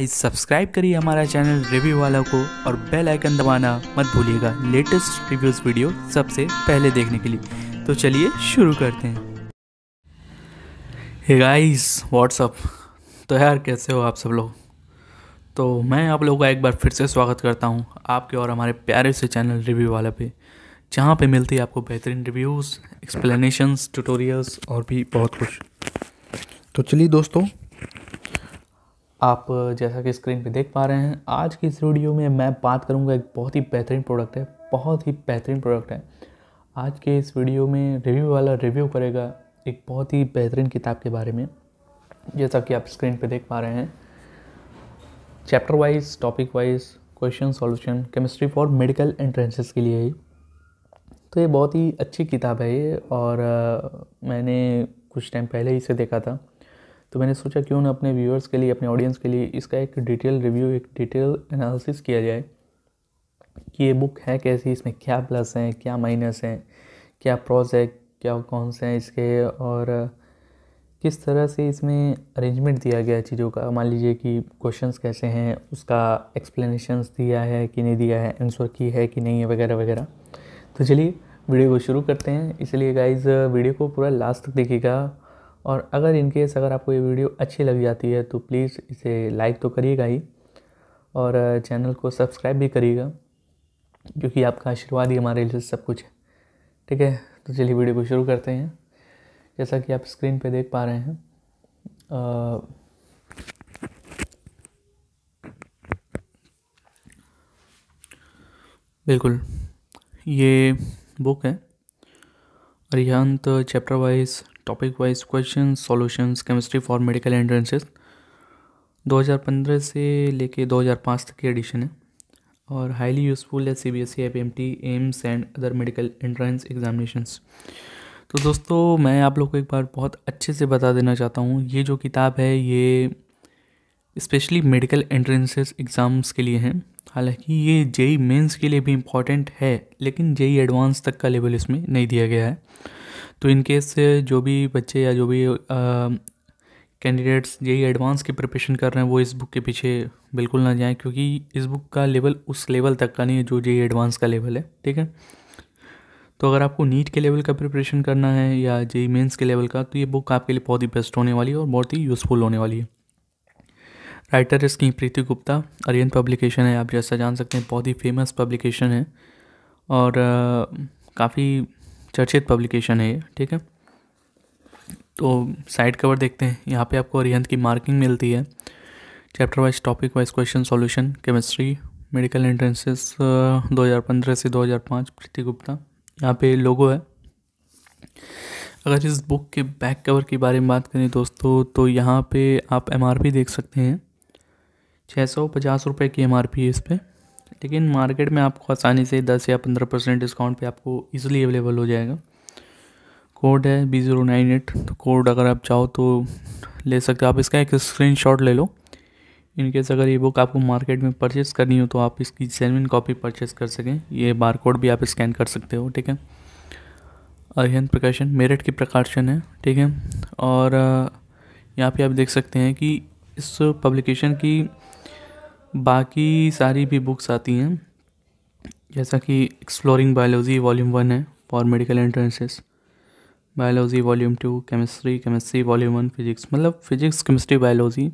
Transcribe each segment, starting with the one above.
Guys subscribe करिए हमारा channel review वाला को और बेल आइकन दबाना मत भूलिएगा लेटेस्ट रिव्यूज़ वीडियो सबसे पहले देखने के लिए तो चलिए शुरू करते हैं हे गाइस व्हाट्सअप तो यार कैसे हो आप सब लोग तो मैं आप लोगों का एक बार फिर से स्वागत करता हूँ आपके और हमारे प्यारे से चैनल रिव्यू वाला पे जहाँ पे मिलती है आपको बेहतरीन रिव्यूज़ एक्सप्लेनेशंस ट्यूटोरियल्स और भी बहुत कुछ तो चलिए दोस्तों आप जैसा कि स्क्रीन पे देख पा रहे हैं आज की इस वीडियो में मैं बात करूंगा एक बहुत ही बेहतरीन प्रोडक्ट है बहुत ही बेहतरीन प्रोडक्ट है आज के इस वीडियो में रिव्यू वाला रिव्यू करेगा एक बहुत ही बेहतरीन किताब के बारे में जैसा कि आप स्क्रीन पे देख पा रहे हैं chapter wise topic wise question solution chemistry for medical entrances के लिए ही तो ये बहुत ही अच्छी किताब है ये और आ, मैंने कुछ टाइम पहले ही इसे देखा था तो मैंने सोचा क्यों ना अपने व्यूअर्स के लिए अपने ऑडियंस के लिए इसका एक डिटेल रिव्यू एक डिटेल एनालिसिस किया जाए कि ये बुक है कैसी इसमें क्या प्लस हैं क्या माइनस हैं क्या प्रॉज है क्या कौन से हैं इसके और किस तरह से इसमें अरेंजमेंट दिया गया है चीज़ों का मान लीजिए कि क्वेश्चंस कैसे हैं उसका एक्सप्लेनेशंस दिया है कि नहीं दिया है आंसर की है कि नहीं है वगैरह वगैरह तो चलिए वीडियो को शुरू करते हैं इसलिए गाइज वीडियो को पूरा लास्ट तक देखिएगा और अगर इन केस अगर आपको ये वीडियो अच्छी लग जाती है तो प्लीज़ इसे लाइक तो करिएगा ही और चैनल uh, को सब्सक्राइब भी करिएगा क्योंकि आपका आशीर्वाद ही हमारे लिए सब कुछ है ठीक है तो चलिए वीडियो को शुरू करते हैं जैसा कि आप स्क्रीन पे देख पा रहे हैं आ, uh, बिल्कुल ये बुक है Arihant chapter wise topic wise question solutions chemistry for medical entrances 2015 से लेके 2005 तक की एडिशन है और हाईली यूज़फुल है C B S E I M T AIIMS and other medical entrance examinations तो दोस्तों मैं आप लोग को एक बार बहुत अच्छे से बता देना चाहता हूँ ये जो किताब है ये स्पेशली मेडिकल एंट्रेंसेस एग्ज़ाम्स के लिए हैं हालांकि ये जेई मेंस e के लिए भी इम्पॉर्टेंट है लेकिन जेई एडवांस e तक का लेवल इसमें नहीं दिया गया है तो इन केस जो भी बच्चे या जो भी कैंडिडेट्स यही एडवांस की प्रिपरेशन कर रहे हैं वो इस बुक के पीछे बिल्कुल ना जाएं क्योंकि इस बुक का लेवल उस लेवल तक का नहीं है जो जे एडवांस का लेवल है ठीक है तो अगर आपको नीट के लेवल का प्रिपरेशन करना है या जे मेंस e e के लेवल का तो ये बुक आपके लिए बहुत ही बेस्ट होने वाली है और बहुत ही यूज़फुल होने वाली है राइटर इसकी प्रीति गुप्ता अरियन पब्लिकेशन है आप जैसा जान सकते हैं बहुत ही फेमस पब्लिकेशन है और काफ़ी चर्चित पब्लिकेशन है ये ठीक है तो साइड कवर देखते हैं यहाँ पे आपको अरिहंत की मार्किंग मिलती है chapter wise topic wise question solution chemistry medical entrances 2015 से 2005 प्रीति गुप्ता यहाँ पे लोगो है अगर इस बुक के बैक कवर के बारे में बात करें दोस्तों तो यहाँ पे आप एम देख सकते हैं छः सौ पचास रुपये की एम है इस पर लेकिन मार्केट में आपको आसानी से दस या पंद्रह परसेंट डिस्काउंट पे आपको इजीली अवेलेबल हो जाएगा कोड है बी ज़ीरो नाइन एट तो कोड अगर आप चाहो तो ले सकते हो आप इसका एक शॉट ले लो इनकेस अगर ये बुक आपको मार्केट में परचेस करनी हो तो आप इसकी जेनविन कॉपी परचेस कर सकें ये बार कोड भी आप स्कैन कर सकते हो ठीक है अरिहंत प्रकाशन मेरठ की प्रकाशन है ठीक है और यहाँ पे आप देख सकते हैं कि इस पब्लिकेशन की बाकी सारी भी बुक्स आती हैं जैसा कि एक्सप्लोरिंग बायोलॉजी वॉल्यूम वन है for medical entrances biology volume two chemistry chemistry volume one physics मतलब फिजिक्स केमिस्ट्री बायोलॉजी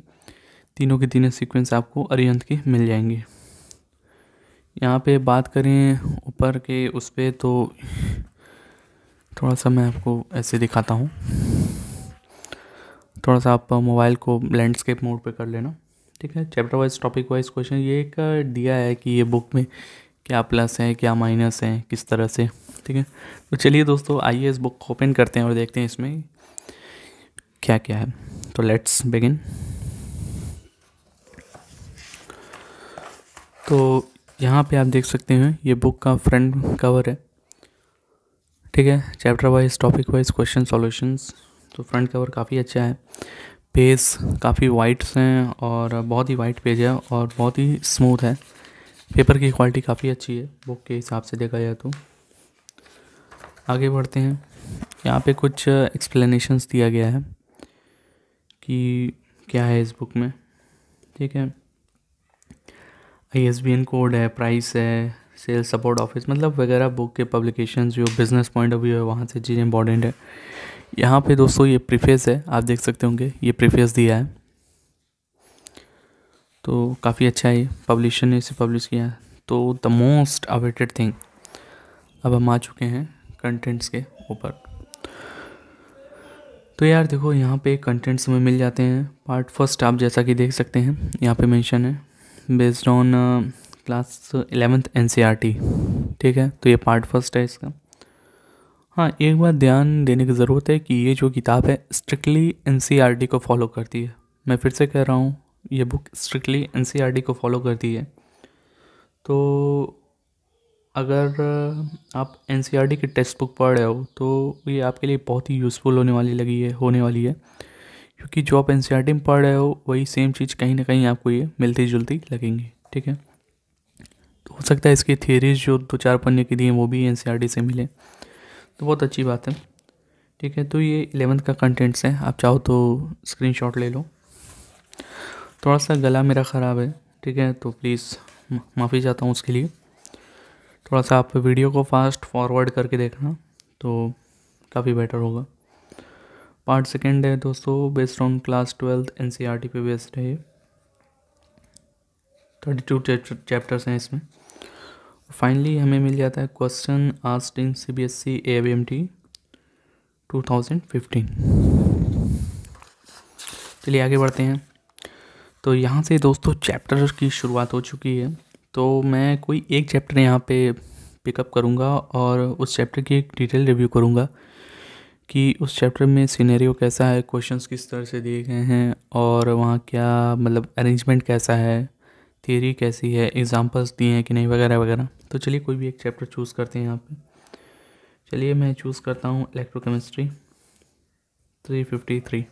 तीनों के तीनों सीक्वेंस आपको अरियंत के मिल जाएंगे यहाँ पे बात करें ऊपर के उस पर तो थोड़ा सा मैं आपको ऐसे दिखाता हूँ थोड़ा सा आप मोबाइल को लैंडस्केप मोड पे कर लेना ठीक है chapter wise topic wise question ये एक uh, दिया है कि ये बुक में क्या प्लस है क्या माइनस है किस तरह से ठीक है तो चलिए दोस्तों आइए इस बुक को ओपन करते हैं और देखते हैं इसमें क्या क्या है तो लेट्स बिगिन तो यहाँ पे आप देख सकते हैं ये बुक का फ्रंट कवर है ठीक है chapter wise topic wise question solutions तो फ्रंट कवर काफ़ी अच्छा है पेज काफ़ी वाइट्स हैं और बहुत ही वाइट पेज है और बहुत ही स्मूथ है पेपर की क्वालिटी काफ़ी अच्छी है बुक के हिसाब से देखा जाए तो आगे बढ़ते हैं यहाँ पे कुछ एक्सप्लेनेशंस दिया गया है कि क्या है इस बुक में ठीक है आई कोड है प्राइस है सेल सपोर्ट ऑफिस मतलब वगैरह बुक के पब्लिकेशन जो बिज़नेस पॉइंट ऑफ व्यू है वहाँ से चीज़ें इंपॉर्टेंट है यहाँ पे दोस्तों ये प्रीफेस है आप देख सकते होंगे ये प्रीफेस दिया है तो काफ़ी अच्छा है पब्लिशर ने इसे पब्लिश किया है तो द मोस्ट अवेटेड थिंग अब हम आ चुके हैं कंटेंट्स के ऊपर तो यार देखो यहाँ पे कंटेंट्स में मिल जाते हैं पार्ट फर्स्ट आप जैसा कि देख सकते हैं यहाँ पे मेंशन है based on class eleventh N ठीक है तो ये पार्ट फर्स्ट है इसका हाँ एक बात ध्यान देने की ज़रूरत है कि ये जो किताब है स्ट्रिक्टली एन e को फॉलो करती है मैं फिर से कह रहा हूँ ये बुक स्ट्रिक्टली एन को फॉलो करती है तो अगर आप एन e की टेक्स्ट बुक पढ़ रहे हो तो ये आपके लिए बहुत ही यूज़फुल होने वाली लगी है होने वाली है क्योंकि जो आप एन e में पढ़ रहे हो वही सेम चीज़ कहीं ना कहीं आपको ये मिलती जुलती लगेंगी ठीक है तो हो सकता है इसकी थियरीज जो दो चार पन्ने की दी हैं वो भी एन से मिलें तो बहुत अच्छी बात है ठीक है तो ये एलेवंथ का कंटेंट्स है आप चाहो तो स्क्रीन ले लो थोड़ा सा गला मेरा ख़राब है ठीक है तो प्लीज़ माफ़ी चाहता हूँ उसके लिए थोड़ा सा आप वीडियो को फास्ट फॉरवर्ड करके देखना तो काफ़ी बेटर होगा पार्ट सेकंड है दोस्तों based on class twelfth N C R T पे बेस्ड है ये थर्टी टू चैप्टर्स हैं इसमें फाइनली हमें मिल जाता है question asked in C B S C A B M T two thousand fifteen चलिए आगे बढ़ते हैं तो यहाँ से दोस्तों चैप्टर की शुरुआत हो चुकी है तो मैं कोई एक चैप्टर यहाँ पे पिकअप करूँगा और उस चैप्टर की एक डिटेल रिव्यू करूँगा कि उस चैप्टर में सीनेरियो कैसा है क्वेश्चंस किस तरह से दिए गए हैं और वहाँ क्या मतलब अरेंजमेंट कैसा है थियरी कैसी है एग्ज़ाम्पल्स दिए हैं कि नहीं वगैरह वगैरह तो चलिए कोई भी एक चैप्टर चूज़ करते हैं यहाँ पे चलिए मैं चूज़ करता हूँ इलेक्ट्रोकेमिस्ट्री थ्री फिफ्टी थ्री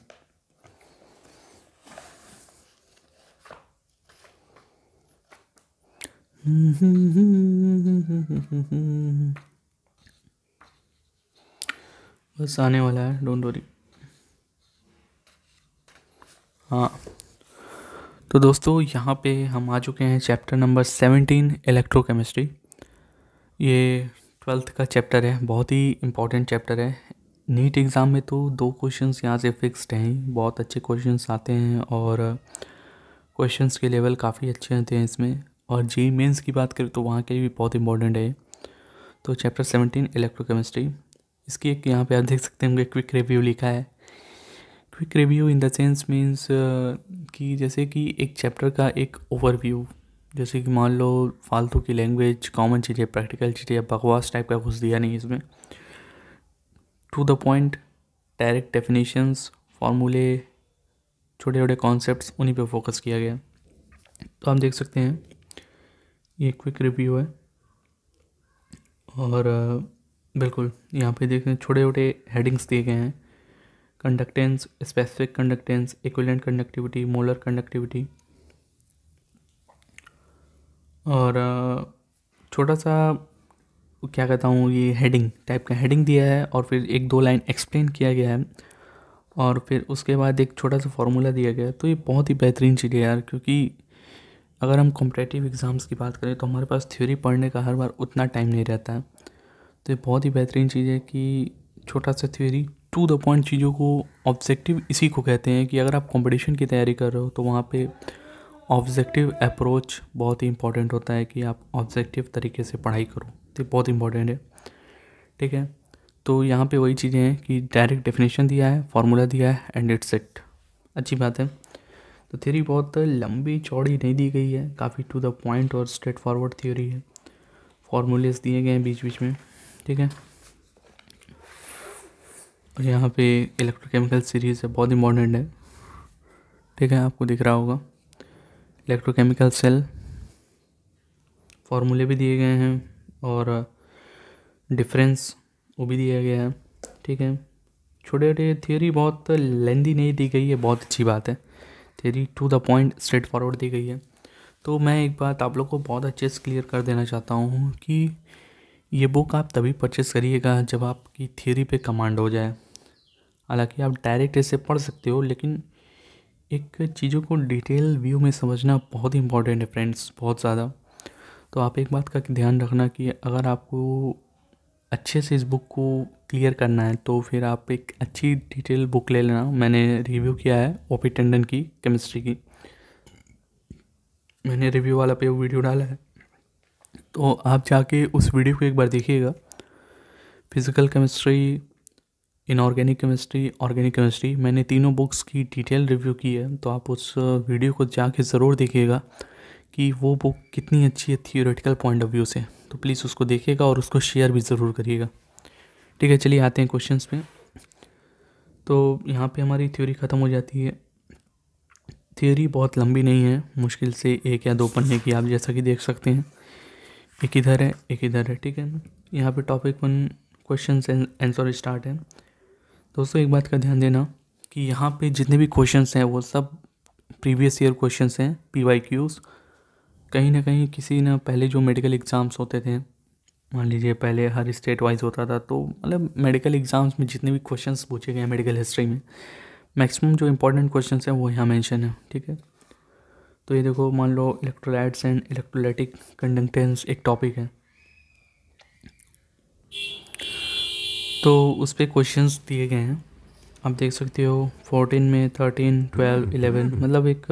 बस आने वाला है डोंट वरी हाँ तो दोस्तों यहाँ पे हम आ चुके हैं चैप्टर नंबर सेवेंटीन इलेक्ट्रोकेमिस्ट्री ये ट्वेल्थ का चैप्टर है बहुत ही इंपॉर्टेंट चैप्टर है नीट एग्ज़ाम में तो दो क्वेश्चंस यहाँ से फिक्स्ड हैं बहुत अच्छे क्वेश्चंस आते हैं और क्वेश्चंस के लेवल काफ़ी अच्छे होते हैं इसमें और जी मेंस की बात करें तो वहाँ के भी बहुत इंपॉर्टेंट है तो चैप्टर सेवनटीन इलेक्ट्रोकेमिस्ट्री इसकी एक यहाँ पे आप देख सकते हैं क्विक रिव्यू लिखा है quick review in the sense means कि जैसे कि एक चैप्टर का एक ओवरव्यू जैसे कि मान लो फालतू की लैंग्वेज कॉमन चीज़ें प्रैक्टिकल चीज़ें या बकवास टाइप का कुछ दिया नहीं इसमें to the point direct definitions फार्मूले छोटे छोटे कॉन्सेप्ट्स उन्हीं पे फोकस किया गया तो हम देख सकते हैं ये क्विक रिव्यू है और uh, बिल्कुल यहाँ पे देखें छोटे छोटे हेडिंग्स दिए गए हैं conductance specific conductance equivalent conductivity molar conductivity और छोटा सा क्या कहता हूँ ये हेडिंग टाइप का हेडिंग दिया है और फिर एक दो लाइन एक्सप्लेन किया गया है और फिर उसके बाद एक छोटा सा फार्मूला दिया गया है तो ये बहुत ही बेहतरीन चीज़ है यार क्योंकि अगर हम कॉम्पिटेटिव एग्ज़ाम्स की बात करें तो हमारे पास थ्योरी पढ़ने का हर बार उतना टाइम नहीं रहता है तो ये बहुत ही बेहतरीन चीज़ है कि छोटा सा थ्योरी टू द पॉइंट चीज़ों को ऑब्जेक्टिव इसी को कहते हैं कि अगर आप कंपटीशन की तैयारी कर रहे हो तो वहाँ पे ऑब्जेक्टिव अप्रोच बहुत ही इंपॉर्टेंट होता है कि आप ऑब्जेक्टिव तरीके से पढ़ाई करो तो बहुत इंपॉर्टेंट है ठीक है तो यहाँ पे वही चीज़ें हैं कि डायरेक्ट डेफिनेशन दिया है फार्मूला दिया है एंड इट्स सेट अच्छी बात है तो थ्योरी बहुत लंबी चौड़ी नहीं दी गई है काफ़ी टू द पॉइंट और स्ट्रेट फॉरवर्ड थ्योरी है फार्मूलेस दिए गए हैं बीच बीच में ठीक है और यहाँ पे इलेक्ट्रोकेमिकल सीरीज़ है बहुत इंपॉर्टेंट है ठीक है आपको दिख रहा होगा इलेक्ट्रोकेमिकल सेल फॉर्मूले भी दिए गए हैं और डिफरेंस वो भी दिया गया है ठीक है छोटे छोटे थियोरी बहुत लेंदी नहीं दी गई है बहुत अच्छी बात है theory to the point straightforward दी गई है तो मैं एक बात आप लोग को बहुत अच्छे से क्लियर कर देना चाहता हूँ कि ये बुक आप तभी परचेस करिएगा जब आपकी थियोरी पे कमांड हो जाए हालांकि आप डायरेक्ट इसे पढ़ सकते हो लेकिन एक चीज़ों को डिटेल व्यू में समझना बहुत ही इंपॉर्टेंट है फ्रेंड्स बहुत ज़्यादा तो आप एक बात का ध्यान रखना कि अगर आपको अच्छे से इस बुक को क्लियर करना है तो फिर आप एक अच्छी डिटेल बुक ले लेना मैंने रिव्यू किया है ओ पी टंडन की केमिस्ट्री की मैंने रिव्यू वाला पे वीडियो डाला है तो आप जाके उस वीडियो को एक बार देखिएगा physical chemistry inorganic chemistry organic chemistry मैंने तीनों बुक्स की डिटेल रिव्यू की है तो आप उस वीडियो को जाके ज़रूर देखिएगा कि वो बुक कितनी अच्छी है थियोरेटिकल पॉइंट ऑफ व्यू से तो प्लीज़ उसको देखिएगा और उसको शेयर भी ज़रूर करिएगा ठीक है चलिए आते हैं क्वेश्चन पे तो यहाँ पे हमारी थ्योरी ख़त्म हो जाती है थ्योरी बहुत लंबी नहीं है मुश्किल से एक या दो पन्ने की आप जैसा कि देख सकते हैं एक इधर है एक इधर है ठीक है यहाँ पे topic one question answer start है दोस्तों एक बात का ध्यान देना कि यहाँ पे जितने भी क्वेश्चंस हैं वो सब प्रीवियस ईयर क्वेश्चंस हैं पी वाई क्यूज़ कहीं ना कहीं किसी ना पहले जो मेडिकल एग्ज़ाम्स होते थे मान लीजिए पहले हर स्टेट वाइज होता था तो मतलब मेडिकल एग्ज़ाम्स में जितने भी क्वेश्चंस पूछे गए हैं मेडिकल हिस्ट्री में मैक्सिमम जो इंपॉर्टेंट क्वेश्चन हैं वो यहाँ मैंशन है ठीक है तो ये देखो मान लो इलेक्ट्रोलाइट्स एंड इलेक्ट्रोलाइटिक कंडक्टेंस एक टॉपिक है तो उस पर क्वेश्चन दिए गए हैं आप देख सकते हो फोर्टीन में थर्टीन ट्वेल्व इलेवन मतलब एक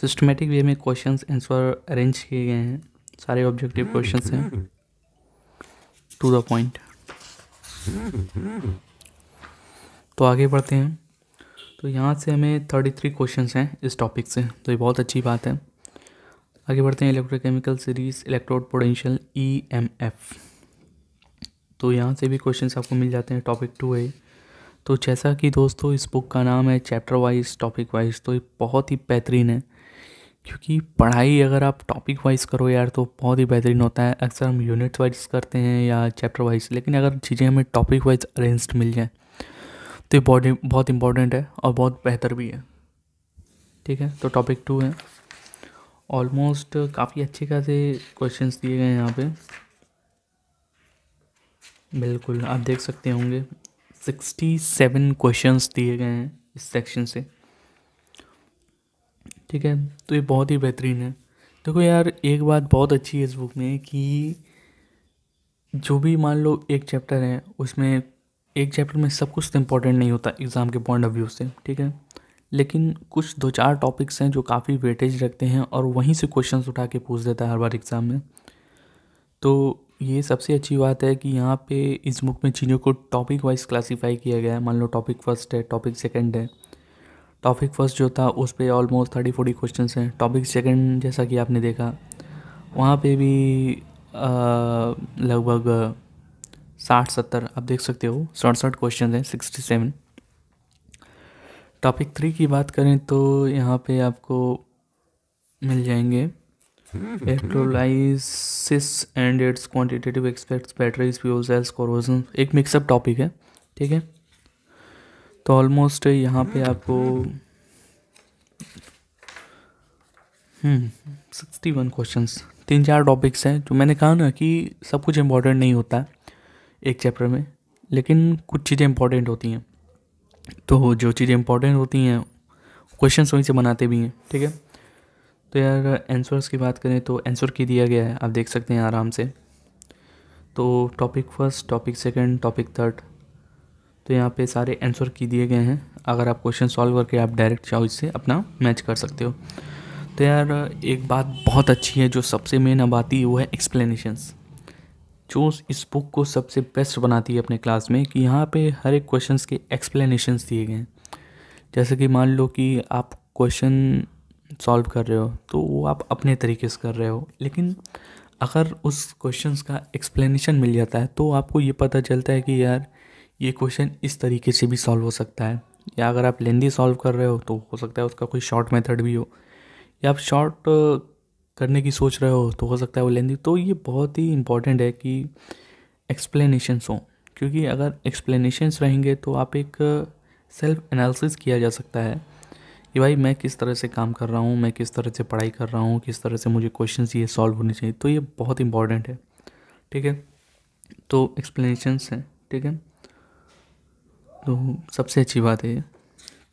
सिस्टमेटिक uh, वे में क्वेश्चंस आंसर अरेंज किए गए हैं सारे ऑब्जेक्टिव क्वेश्चंस हैं टू द पॉइंट तो आगे बढ़ते हैं तो यहाँ से हमें थर्टी थ्री क्वेश्चन हैं इस टॉपिक से तो ये बहुत अच्छी बात है आगे बढ़ते हैं electrochemical series electrode potential E M F तो यहाँ से भी क्वेश्चंस आपको मिल जाते हैं टॉपिक टू है तो जैसा कि दोस्तों इस बुक का नाम है चैप्टर वाइज टॉपिक वाइज तो ये बहुत ही बेहतरीन है क्योंकि पढ़ाई अगर आप टॉपिक वाइज करो यार तो बहुत ही बेहतरीन होता है अक्सर हम यूनिट वाइज करते हैं या चैप्टर वाइज लेकिन अगर चीज़ें हमें टॉपिक वाइज अरेंज्ड मिल जाएँ तो ये बहुत इंपॉर्टेंट है और बहुत बेहतर भी है ठीक है तो टॉपिक टू है ऑलमोस्ट काफ़ी अच्छे खासे क्वेश्चंस दिए गए हैं यहाँ पे बिल्कुल आप देख सकते होंगे सिक्सटी सेवन क्वेश्चन दिए गए हैं इस सेक्शन से ठीक है तो ये बहुत ही बेहतरीन है देखो यार एक बात बहुत अच्छी है इस बुक में कि जो भी मान लो एक चैप्टर है उसमें एक चैप्टर में सब कुछ तो इम्पोर्टेंट नहीं होता एग्ज़ाम के पॉइंट ऑफ व्यू से ठीक है लेकिन कुछ दो चार टॉपिक्स हैं जो काफ़ी वेटेज रखते हैं और वहीं से क्वेश्चंस उठा के पूछ देता है हर बार एग्ज़ाम में तो ये सबसे अच्छी बात है कि यहाँ पे इस बुक में चीज़ों को टॉपिक वाइज क्लासिफाई किया गया है मान लो टॉपिक फर्स्ट है टॉपिक सेकंड है टॉपिक फर्स्ट जो था उस पर ऑलमोस्ट थर्टी फोर्टी क्वेश्चन हैं टॉपिक सेकंड जैसा कि आपने देखा वहाँ पे भी लगभग साठ सत्तर आप देख सकते हो सड़सठ क्वेश्चन हैं सिक्सटी सेवन टॉपिक थ्री की बात करें तो यहाँ पे आपको मिल जाएंगे electrolysis and its quantitative expects batteries fuel cells corrosion एक मिक्सअप टॉपिक है ठीक है तो ऑलमोस्ट यहाँ पे आपको सिक्सटी वन क्वेश्चन तीन चार टॉपिक्स हैं जो मैंने कहा ना कि सब कुछ इम्पोर्टेंट नहीं होता एक चैप्टर में लेकिन कुछ चीज़ें इम्पोर्टेंट होती हैं तो जो चीज़ें इम्पोर्टेंट होती हैं क्वेश्चन वहीं से बनाते भी हैं ठीक है तो यार आंसर्स की बात करें तो आंसर की दिया गया है आप देख सकते हैं आराम से तो topic first topic second topic third तो यहाँ पे सारे आंसर की दिए गए हैं अगर आप क्वेश्चन सॉल्व करके आप डायरेक्ट चाहो इससे अपना मैच कर सकते हो तो यार एक बात बहुत अच्छी है जो सबसे मेन अब आती है वो है एक्सप्लेनेशंस जो इस बुक को सबसे बेस्ट बनाती है अपने क्लास में कि यहाँ पे हर एक क्वेश्चंस के एक्सप्लेनेशंस दिए गए हैं जैसे कि मान लो कि आप क्वेश्चन सॉल्व कर रहे हो तो वो आप अपने तरीके से कर रहे हो लेकिन अगर उस क्वेश्चन का एक्सप्लेनेशन मिल जाता है तो आपको ये पता चलता है कि यार ये क्वेश्चन इस तरीके से भी सॉल्व हो सकता है या अगर आप लेंदी सॉल्व कर रहे हो तो हो सकता है उसका कोई शॉर्ट मेथड भी हो या आप शॉर्ट करने की सोच रहे हो तो हो सकता है वो लेंदी तो ये बहुत ही इम्पॉर्टेंट है कि एक्सप्लेनेशंस हों क्योंकि अगर एक्सप्लेनेशंस रहेंगे तो आप एक सेल्फ एनालिसिस किया जा सकता है कि भाई मैं किस तरह से काम कर रहा हूँ मैं किस तरह से पढ़ाई कर रहा हूँ किस तरह से मुझे क्वेश्चन ये सॉल्व होने चाहिए तो ये बहुत इंपॉर्टेंट है ठीक है तो एक्सप्लेनेशंस हैं ठीक है तो सबसे अच्छी बात है ये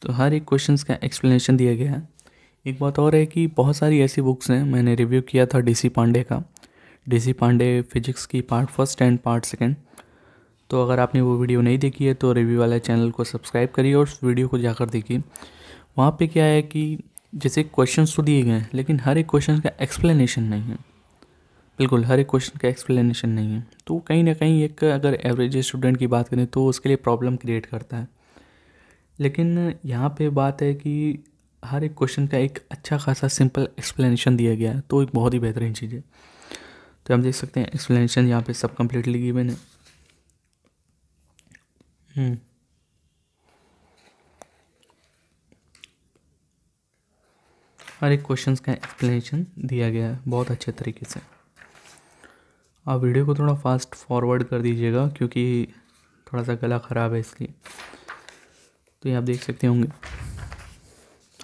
तो हर एक क्वेश्चन का एक्सप्लेनेशन दिया गया है एक बात और है कि बहुत सारी ऐसी बुक्स हैं मैंने रिव्यू किया था डी पांडे का डी पांडे फिजिक्स की part first and part second तो अगर आपने वो वीडियो नहीं देखी है तो रिव्यू वाले चैनल को सब्सक्राइब करिए और उस वीडियो को जाकर देखिए वहाँ पे क्या है कि जैसे क्वेश्चंस तो दिए गए हैं लेकिन हर एक क्वेश्चन का एक्सप्लेनेशन नहीं है बिल्कुल हर एक क्वेश्चन का एक्सप्लेनेशन नहीं है तो कहीं ना कहीं एक अगर एवरेज स्टूडेंट की बात करें तो उसके लिए प्रॉब्लम क्रिएट करता है लेकिन यहाँ पे बात है कि हर एक क्वेश्चन का एक अच्छा खासा सिंपल एक्सप्लेनेशन दिया गया है तो एक बहुत ही बेहतरीन चीज़ है तो हम देख सकते हैं एक्सप्लेनेशन यहाँ पे सब कम्प्लीटली गिवन है हम्म। हर एक क्वेश्चन का एक्सप्लेनेशन दिया गया है बहुत अच्छे तरीके से आप वीडियो को थोड़ा फास्ट फॉरवर्ड कर दीजिएगा क्योंकि थोड़ा सा गला ख़राब है इसलिए तो ये आप देख सकते होंगे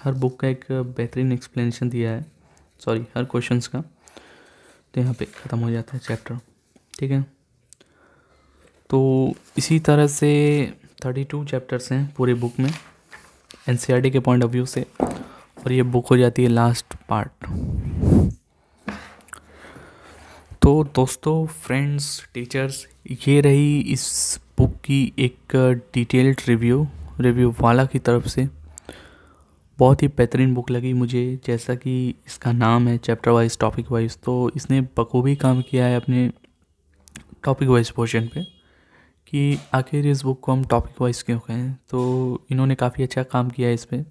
हर बुक का एक बेहतरीन एक्सप्लेनेशन दिया है सॉरी हर क्वेश्चंस का तो यहाँ पे ख़त्म हो जाता है चैप्टर ठीक है तो इसी तरह से थर्टी टू चैप्टर्स हैं पूरे बुक में एन e के पॉइंट ऑफ व्यू से और ये बुक हो जाती है लास्ट पार्ट तो दोस्तों फ्रेंड्स टीचर्स ये रही इस बुक की एक डिटेल्ड रिव्यू रिव्यू वाला की तरफ से बहुत ही बेहतरीन बुक लगी मुझे जैसा कि इसका नाम है चैप्टर वाइज टॉपिक वाइज तो इसने बखूबी काम किया है अपने टॉपिक वाइज पोर्शन पे कि आखिर इस बुक को हम टॉपिक वाइज क्यों कहें तो इन्होंने काफ़ी अच्छा काम किया है इस पर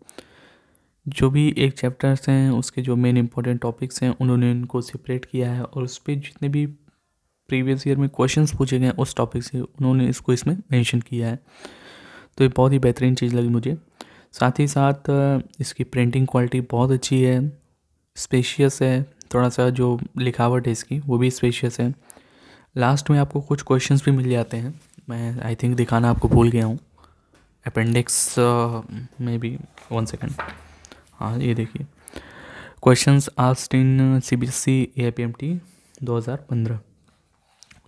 जो भी एक चैप्टर्स हैं उसके जो मेन इंपॉर्टेंट टॉपिक्स हैं उन्होंने उनको सेपरेट किया है और उस पर जितने भी प्रीवियस ईयर में क्वेश्चन पूछे गए उस टॉपिक से उन्होंने इसको इसमें मैंशन किया है तो ये बहुत ही बेहतरीन चीज़ लगी मुझे साथ ही साथ इसकी प्रिंटिंग क्वालिटी बहुत अच्छी है स्पेशियस है थोड़ा सा जो लिखावट है इसकी वो भी स्पेशियस है लास्ट में आपको कुछ क्वेश्चंस भी मिल जाते हैं मैं आई थिंक दिखाना आपको भूल गया हूँ अपेंडिक्स में भी वन सेकेंड हाँ ये देखिए questions asked in C B S C A I P M T दो हज़ार पंद्रह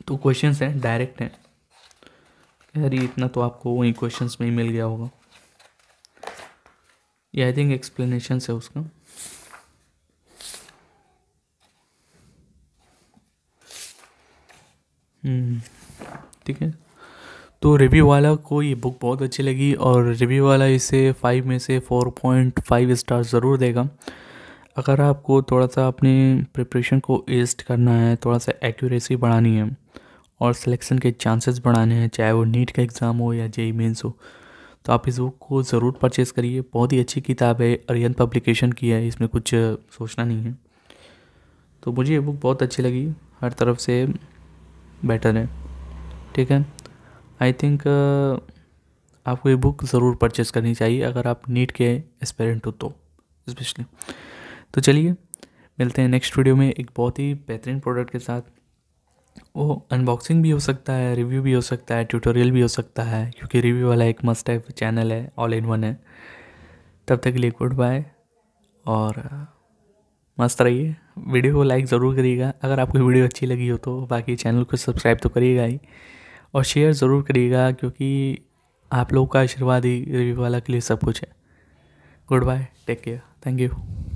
तो क्वेश्चंस हैं डायरेक्ट हैं यार ये इतना तो आपको वहीं क्वेश्चंस में ही मिल गया होगा ये आई थिंक एक्सप्लेनेशन है उसका हम्म, ठीक है तो रिव्यू वाला को ये बुक बहुत अच्छी लगी और रिव्यू वाला इसे फाइव में से फोर पॉइंट फाइव स्टार ज़रूर देगा अगर आपको थोड़ा सा अपने प्रिपरेशन को एस्ट करना है थोड़ा सा एक्यूरेसी बढ़ानी है और सिलेक्शन के चांसेस बढ़ाने हैं चाहे वो नीट का एग्ज़ाम हो या जेई मेन्स e e हो तो आप इस बुक को ज़रूर परचेज़ करिए बहुत ही अच्छी किताब है अरियन पब्लिकेशन की है इसमें कुछ सोचना नहीं है तो मुझे ये बुक बहुत अच्छी लगी हर तरफ से बेटर है ठीक है आई थिंक uh, आपको ये बुक ज़रूर परचेज़ करनी चाहिए अगर आप नीट के एस्पेरेंट हो तो स्पेशली तो चलिए मिलते हैं नेक्स्ट वीडियो में एक बहुत ही बेहतरीन प्रोडक्ट के साथ वो अनबॉक्सिंग भी हो सकता है रिव्यू भी हो सकता है ट्यूटोरियल भी हो सकता है क्योंकि रिव्यू वाला एक मस्ट टाइप चैनल है ऑल इन वन है तब तक लिए गुड बाय और uh, मस्त रहिए वीडियो को लाइक ज़रूर करिएगा अगर आपको वीडियो अच्छी लगी हो तो बाकी चैनल को सब्सक्राइब तो करिएगा ही और शेयर ज़रूर करिएगा क्योंकि आप लोगों का आशीर्वाद ही रिव्यू वाला के लिए सब कुछ है goodbye take care thank you